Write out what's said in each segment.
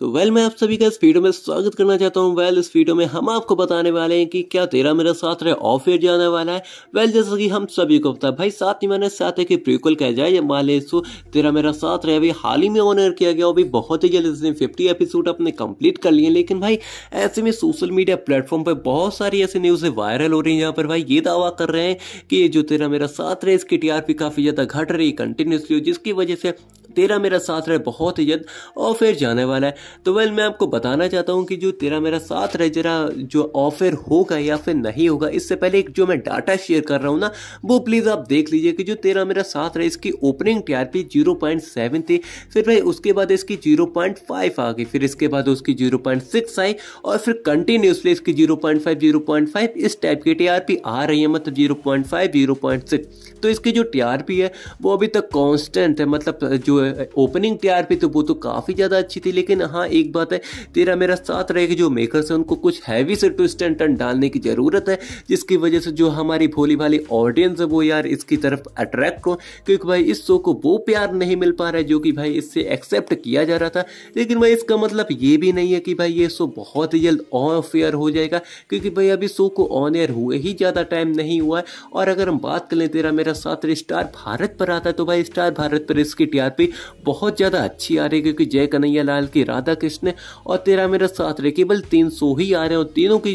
तो वेल मैं आप सभी का इस वीडियो में स्वागत करना चाहता हूँ वेल इस वीडियो में हम आपको बताने वाले हैं कि क्या तेरा मेरा साथ रहे एयर जाने वाला है वेल जैसा कि हम सभी को पता है भाई साथ ही मैंने साथ है कि प्रीक्वल कह जाए या माले सो तेरा मेरा साथ रहे अभी हाल ही में ऑनर किया गया अभी बहुत ही जल्दी इसने फिफ्टी एपिसोड अपने कंप्लीट कर लिए लेकिन भाई ऐसे में सोशल मीडिया प्लेटफॉर्म पर बहुत सारी ऐसी न्यूज़ें वायरल हो रही हैं यहाँ पर भाई ये दावा कर रहे हैं कि जो तेरा मेरा साथ रहे इसकी टी काफ़ी ज़्यादा घट रही है कंटिन्यूसली जिसकी वजह से तेरा मेरा साथ रहे बहुत ही जल्द ऑफेयर जाने वाला है तो वेल मैं आपको बताना चाहता हूँ कि जो तेरा मेरा साथ रहे जरा जो ऑफेयर होगा या फिर नहीं होगा इससे पहले एक जो मैं डाटा शेयर कर रहा हूँ ना वो प्लीज़ आप देख लीजिए कि जो तेरा मेरा साथ रहे इसकी opening T R P zero point seven थी फिर भाई उसके बाद इसकी जीरो पॉइंट फाइव आ गई फिर इसके बाद उसकी जीरो पॉइंट सिक्स आई और फिर कंटिन्यूसली इसकी zero zero point five point five इस टाइप की टीआरपी आ रही है मतलब zero zero point five point six तो इसकी जो टीआरपी है वो अभी तक कॉन्स्टेंट है मतलब जो ओपनिंग टीआरपी तो वो तो काफ़ी ज़्यादा अच्छी थी लेकिन हाँ एक बात है तेरा मेरा साथ रहेगा जो मेकर्स हैं उनको कुछ हैवी से ट्विस्ट एंड टर्न डालने की ज़रूरत है जिसकी वजह से जो हमारी भोली भाली ऑडियंस है वो यार इसकी तरफ अट्रैक्ट हो क्योंकि भाई इस शो को वो प्यार नहीं मिल पा रहा है जो कि भाई इससे एक्सेप्ट किया जा रहा था लेकिन भाई इसका मतलब ये भी नहीं है कि भाई ये शो बहुत जल्द ऑफ एयर हो जाएगा क्योंकि भाई अभी शो को ऑन एयर हुए ही ज़्यादा टाइम नहीं हुआ है और अगर हम बात कर लें तेरा मेरा साथ स्टार भारत पर आता है तो भाई स्टार भारत पर इसकी टीआरपी बहुत ज़्यादा अच्छी आ रही है क्योंकि जय कन्हैया लाल की राधा कृष्ण और तेरा मेरा साथ रहे केवल तीन सौ ही आ रहे हैं और तीनों की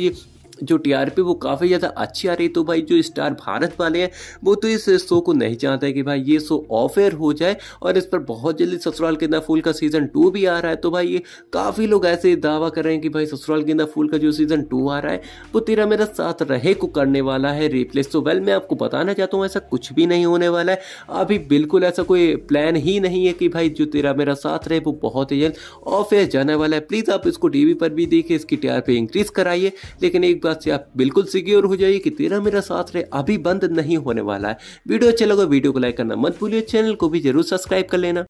जो टीआरपी वो काफ़ी ज़्यादा अच्छी आ रही तो भाई जो स्टार भारत वाले हैं वो तो इस शो को नहीं चाहते कि भाई ये शो ऑफ एयर हो जाए और इस पर बहुत जल्दी ससुराल गेंदा फूल का सीज़न टू भी आ रहा है तो भाई ये काफ़ी लोग ऐसे दावा कर रहे हैं कि भाई ससुराल गेंदा फूल का जो सीज़न टू आ रहा है वो तेरा मेरा साथ रहे को करने वाला है रिप्लेस तो वेल मैं आपको बताना चाहता हूँ ऐसा कुछ भी नहीं होने वाला है अभी बिल्कुल ऐसा कोई प्लान ही नहीं है कि भाई जो तेरा मेरा साथ रहे वो बहुत ही जल्द ऑफ एयर जाने वाला है प्लीज़ आप इसको टी पर भी देखिए इसकी टी इंक्रीज़ कराइए लेकिन एक बात से आप बिल्कुल सिक्योर हो जाइए कि तेरा मेरा साथ रहे अभी बंद नहीं होने वाला है वीडियो अच्छा लगा वीडियो को लाइक करना मत भूलिए चैनल को भी जरूर सब्सक्राइब कर लेना